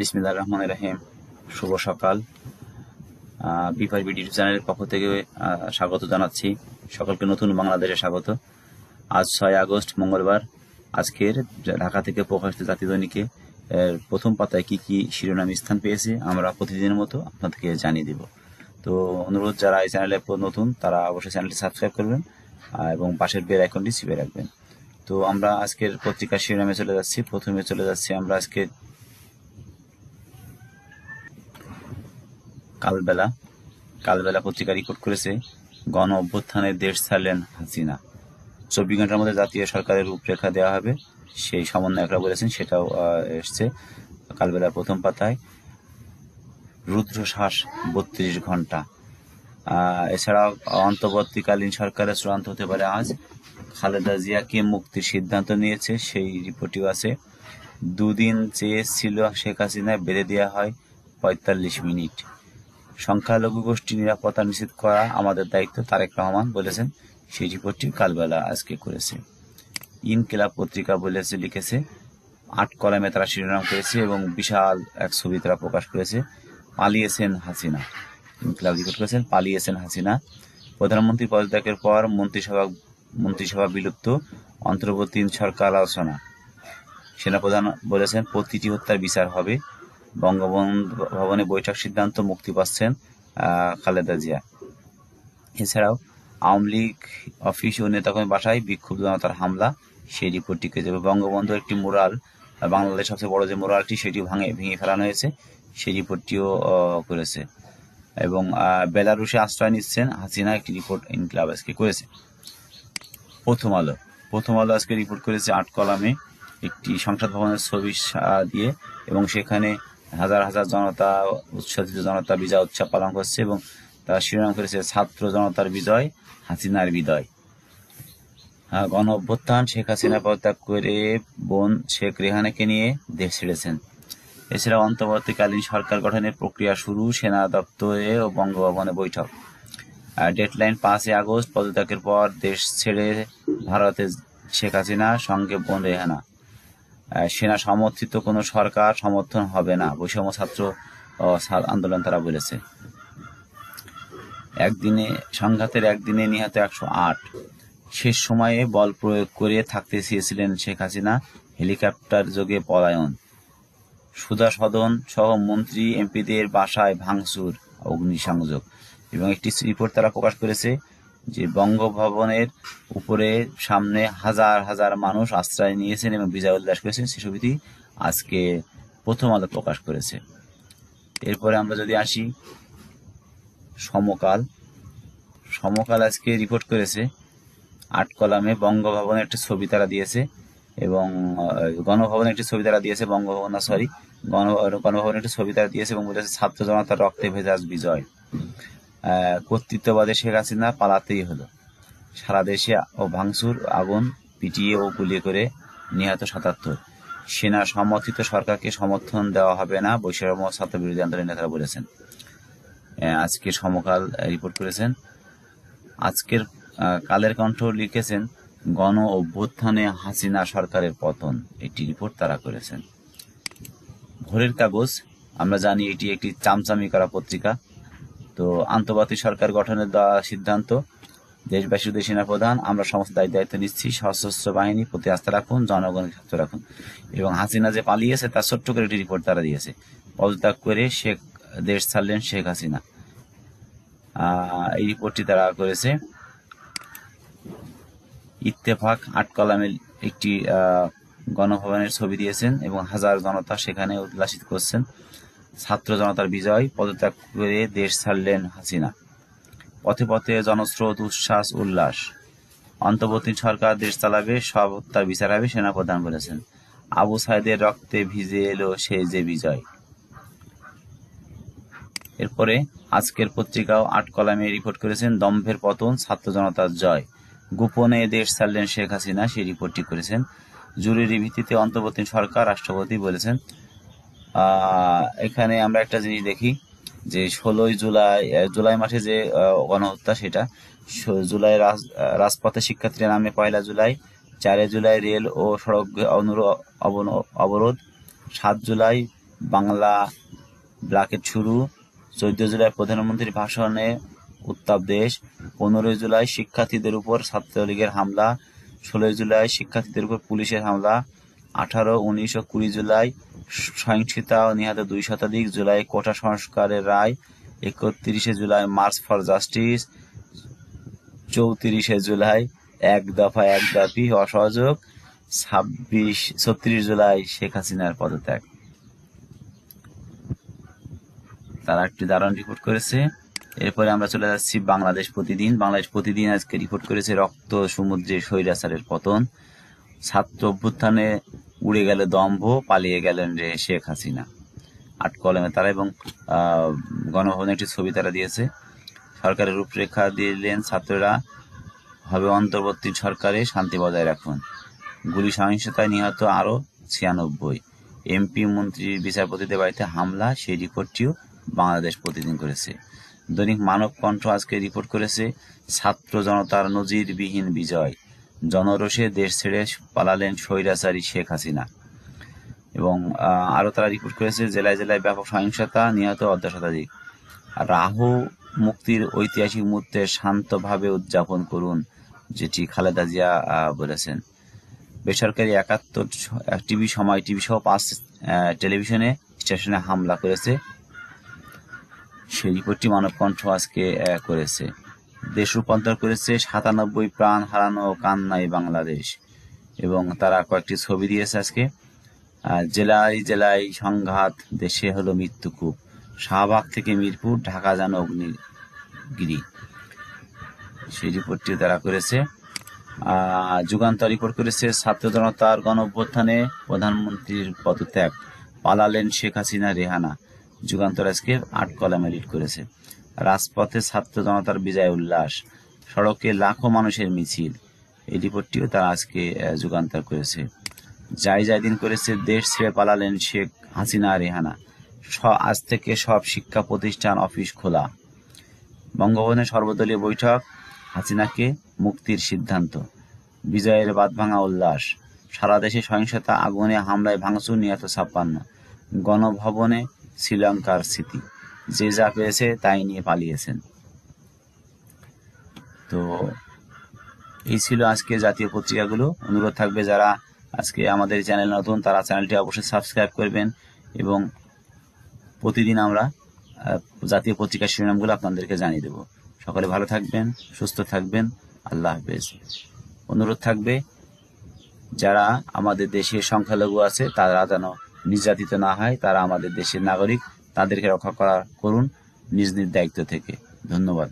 বিসমিল্লা রহমান রাহিম শুভ সকাল বিফার বিডি চ্যানেলের পক্ষ থেকে স্বাগত জানাচ্ছি সকলকে নতুন বাংলাদেশে স্বাগত আজ ছয় আগস্ট মঙ্গলবার আজকের ঢাকা থেকে প্রকাশিত জাতীয় দৈনিকে প্রথম পাতায় কি কি শিরোনাম স্থান পেয়েছে আমরা প্রতিদিনের মতো আপনাদেরকে জানিয়ে দিব তো অনুরোধ যারা এই চ্যানেলে নতুন তারা অবশ্যই চ্যানেলটি সাবস্ক্রাইব করবেন এবং পাশের বের আইকনটি ছিপে রাখবেন তো আমরা আজকের পত্রিকার শিরোনামে চলে যাচ্ছি প্রথমে চলে যাচ্ছি আমরা আজকে কালবেলা কালবেলা পত্রিকা রিপোর্ট করেছে গণ অভ্যুত্থানে দেশ ছাড়লেন হাসিনা চব্বিশ ঘন্টার মধ্যে জাতীয় সরকারের রূপরেখা দেওয়া হবে সেই সমন্বয়করা বলেছেন সেটাও এসছে কালবেলার প্রথম পাতায় রুদ্রশ্বাস বত্রিশ ঘন্টা এছাড়া অন্তর্বর্তীকালীন সরকারের চূড়ান্ত হতে পারে আজ খালেদা জিয়াকে মুক্তির সিদ্ধান্ত নিয়েছে সেই রিপোর্টটিও আছে দুদিন চেয়েছিল শেখ হাসিনা বেঁধে দেওয়া হয় পঁয়তাল্লিশ মিনিট সংখ্যালঘু গোষ্ঠী নিরাপত্তা নিশ্চিত করা আমাদের দায়িত্ব তারেক রহমান বলেছেন সেই রিপোর্টটি কালবেলা আজকে করেছে ইনকিলাব পত্রিকা বলেছে লিখেছে আট কলামে তারা শিরোনাম করেছে এবং বিশাল এক ছবি তারা প্রকাশ করেছে পালিয়েছেন হাসিনা ইনকিলাব রিপোর্ট করেছেন পালিয়েছেন হাসিনা প্রধানমন্ত্রী পদত্যাগের পর মন্ত্রিসভা মন্ত্রিসভা বিলুপ্ত অন্তর্বর্তী সরকার আলোচনা সেনাপ্রধান বলেছেন প্রতিটি হত্যার বিচার হবে বঙ্গবন্ধু ভবনে বৈঠক সিদ্ধান্ত মুক্তি পাচ্ছেন খালেদা জিয়া এছাড়াও আওয়ামী লীগ অফিস ও নেতাকর্মী বাসায় বিক্ষুব্ধ জনতার হামলা সেই রিপোর্টটি যাবে বঙ্গবন্ধু একটি মোরাল বাংলাদেশ সবচেয়ে বড় যে মোরালটি সেটি ভাঙে ভেঙে ফেলানো হয়েছে সেই রিপোর্টটিও করেছে এবং বেলারুশে আশ্রয় নিচ্ছেন হাসিনা একটি রিপোর্ট ইনকিলাব আজকে করেছে প্রথম আলো প্রথম আলো আজকে রিপোর্ট করেছে আট কলামে একটি সংসদ ভবনের ছবি দিয়ে এবং সেখানে হাজার হাজার জনতা উৎসাহিত জনতা বিজয় উৎসব পালন করছে এবং তারা শিরোনাম করেছে ছাত্র জনতার বিজয় হাসিনার বিজয় গণ অভ্যুত্থান শেখ হাসিনা পদত্যাগ করে বোন শেখ রেহানাকে নিয়ে দেশ ছেড়েছেন এছাড়া অন্তর্বর্তীকালীন সরকার গঠনের প্রক্রিয়া শুরু সেনা দপ্তরে ও বঙ্গভবনে বৈঠক ডেডলাইন পাঁচই আগস্ট পদত্যাগের পর দেশ ছেড়ে ভারতে শেখ হাসিনা সঙ্গে বোন রেহানা সেনা সমর্থিত কোনো সরকার সমর্থন হবে না বৈষম্য ছাত্র আন্দোলন তারা বলেছে একদিনে সংঘাতের একদিনে নিহত একশো আট শেষ সময়ে বল প্রয়োগ করে থাকতে চেয়েছিলেন শেখ হাসিনা হেলিকপ্টার যোগে পলায়ন সুধা সদন সহ মন্ত্রী এমপিদের বাসায় ভাঙচুর অগ্নিসংযোগ এবং একটি রিপোর্ট তারা প্রকাশ করেছে যে বঙ্গভবনের উপরে সামনে হাজার হাজার মানুষ আশ্রয় নিয়েছেন এবং বিজয় উল্লাস করেছেন সে ছবিটি আজকে প্রথম আলো প্রকাশ করেছে এরপরে আমরা যদি আসি সমকাল সমকাল আজকে রিপোর্ট করেছে আট কলামে বঙ্গভবনের একটি ছবি তারা দিয়েছে এবং গণভবনের একটি ছবি তারা দিয়েছে বঙ্গভবন সরি গণ গণভবনের একটি ছবি তারা দিয়েছে এবং বলেছে ছাত্র জনতার রক্তে ভেজাজ বিজয় কর্তৃত্ববাদে শেখ হাসিনা পালাতেই হলো সারা দেশে ও ভাঙসুর আগুন পিটিয়ে ও গুলিয়ে করে নিহত সাতাত্তর সেনা সমর্থিত সরকারকে সমর্থন দেওয়া হবে না বৈষম্য ছাত্র বিরোধী আন্দোলনের নেতারা বলেছেন আজকে সমকাল রিপোর্ট করেছেন আজকের কালের কণ্ঠ লিখেছেন গণ অভ্যুত্থানে হাসিনা সরকারের পতন একটি রিপোর্ট তারা করেছেন ভোরের কাগজ আমরা জানি এটি একটি চামচামি করা পত্রিকা তো আন্তর্জাতিক সরকার গঠনের সিদ্ধান্ত দেশবাসী দেশ প্রধান আমরা সমস্ত দায়িত্ব দায়িত্ব নিচ্ছি সশস্ত্র বাহিনী প্রতি আস্থা রাখুন জনগণকে স্বাস্থ্য রাখুন এবং হাসিনা যে পালিয়েছে তার ছোট্ট করে একটি রিপোর্ট তারা দিয়েছে পদত্যাগ করে শেখ দেশ ছাড়লেন শেখ হাসিনা এই রিপোর্টটি তারা করেছে ইত্তেফাক আট কলামের একটি গণভবনের ছবি দিয়েছেন এবং হাজার জনতা সেখানে উল্লাসিত করছেন ছাত্র জনতার বিজয় পদত্যাগ করে দেশ ছাড়লেন হাসিনা পথে পথে জনস্রোত উচ্ছ্বাস উল্লাস অন্তর্বর্তী সরকার দেশ চালাবে সব হত্যার বিচার হবে সেনা সেনাপ্রধান বলেছেন আবু সাহেদের রক্তে ভিজে এলো সে যে বিজয় এরপরে আজকের পত্রিকাও আট কলামে রিপোর্ট করেছেন দম্ভের পতন ছাত্র জনতার জয় গোপনে দেশ ছাড়লেন শেখ হাসিনা সেই রিপোর্টটি করেছেন জরুরি ভিত্তিতে অন্তর্বর্তী সরকার রাষ্ট্রপতি বলেছেন এখানে আমরা একটা জিনিস দেখি যে ষোলোই জুলাই জুলাই মাসে যে গণহত্যা সেটা জুলাই রাজপথে শিক্ষার্থীরা নামে পয়লা জুলাই চারে জুলাই রেল ও সড়ক অবরোধ সাত জুলাই বাংলা ব্লাকেট শুরু চোদ্দ জুলাই প্রধানমন্ত্রীর ভাষণে উত্তাপ দেশ পনেরোই জুলাই শিক্ষার্থীদের উপর ছাত্রলীগের হামলা ষোলোই জুলাই শিক্ষার্থীদের উপর পুলিশের হামলা আঠারো উনিশ ও কুড়ি জুলাই সহিংসতা ও নিহত দুই শতাধিক জুলাই কোটা সংস্কারের রায় একত্রিশে জুলাই মার্চ ফর জাস্টিস চৌত্রিশে জুলাই এক দফা এক দাবি অসহযোগ ছাব্বিশ ছত্রিশ জুলাই শেখ হাসিনার পদত্যাগ তারা একটি দারুণ রিপোর্ট করেছে এরপরে আমরা চলে যাচ্ছি বাংলাদেশ প্রতিদিন বাংলাদেশ প্রতিদিন আজকে রিপোর্ট করেছে রক্ত সমুদ্রে স্বৈরাচারের পতন ছাত্র অভ্যুত্থানে উড়ে গেল দম্ভ পালিয়ে গেলেন রে শেখ হাসিনা আট কলমে তারা এবং গণভবনে একটি ছবি তারা দিয়েছে সরকারের রূপরেখা দিলেন ছাত্ররা হবে অন্তর্বর্তী সরকারে শান্তি বজায় রাখুন গুলি সহিংসতায় নিহত আরও ছিয়ানব্বই এমপি মন্ত্রীর বিচারপতিদের বাড়িতে হামলা সেই রিপোর্টটিও বাংলাদেশ প্রতিদিন করেছে দৈনিক মানব কণ্ঠ আজকে রিপোর্ট করেছে ছাত্র জনতার নজিরবিহীন বিজয় জনরোষে দেশ ছেড়ে পালালেন স্বৈরাচারী শেখ হাসিনা এবং আরও তারা রিপোর্ট করেছে জেলায় জেলায় ব্যাপক সহিংসতা নিহত অর্ধ শতাধিক রাহু মুক্তির ঐতিহাসিক মুহূর্তে শান্তভাবে উদযাপন করুন যেটি খালেদা জিয়া বলেছেন বেসরকারি একাত্তর টিভি সময় টিভি সহ পাঁচ টেলিভিশনে স্টেশনে হামলা করেছে সেই রিপোর্টটি মানব কণ্ঠ আজকে করেছে দেশ রূপান্তর করেছে সাতানব্বই প্রাণ হারানো কান্নাই বাংলাদেশ এবং তারা কয়েকটি ছবি দিয়েছে আজকে জেলায় জেলায় সংঘাত দেশে হলো মৃত্যুকূপ শাহবাগ থেকে মিরপুর ঢাকা যেন অগ্নিগিরি সেই রিপোর্টটি তারা করেছে যুগান্তর রিপোর্ট করেছে ছাত্র জনতার গণ অভ্যুত্থানে প্রধানমন্ত্রীর পদত্যাগ পালালেন শেখ হাসিনা রেহানা যুগান্তর আজকে আট কলামে লিড করেছে রাজপথে ছাত্র জনতার বিজয় উল্লাস সড়কে লাখো মানুষের মিছিল এই রিপোর্টটিও তারা আজকে যুগান্তর করেছে যাই যাই দিন করেছে দেশ ছেড়ে পালালেন শেখ হাসিনা রেহানা আজ থেকে সব শিক্ষা প্রতিষ্ঠান অফিস খোলা বঙ্গভবনে সর্বদলীয় বৈঠক হাসিনাকে মুক্তির সিদ্ধান্ত বিজয়ের ভাঙা উল্লাস সারা দেশে সহিংসতা আগুনে হামলায় ভাঙচুর নিহত ছাপ্পান্ন গণভবনে শ্রীলঙ্কার স্মৃতি যে যা পেয়েছে তাই নিয়ে পালিয়েছেন তো এই ছিল আজকে জাতীয় পত্রিকাগুলো অনুরোধ থাকবে যারা আজকে আমাদের চ্যানেল নতুন তারা চ্যানেলটি অবশ্যই সাবস্ক্রাইব করবেন এবং প্রতিদিন আমরা জাতীয় পত্রিকার শিরোনামগুলো আপনাদেরকে জানিয়ে দেব সকলে ভালো থাকবেন সুস্থ থাকবেন আল্লাহ হাফেজ অনুরোধ থাকবে যারা আমাদের দেশে সংখ্যালঘু আছে তারা যেন নির্যাতিত না হয় তারা আমাদের দেশের নাগরিক তাদেরকে রক্ষা করা করুন নিজ নিজ দায়িত্ব থেকে ধন্যবাদ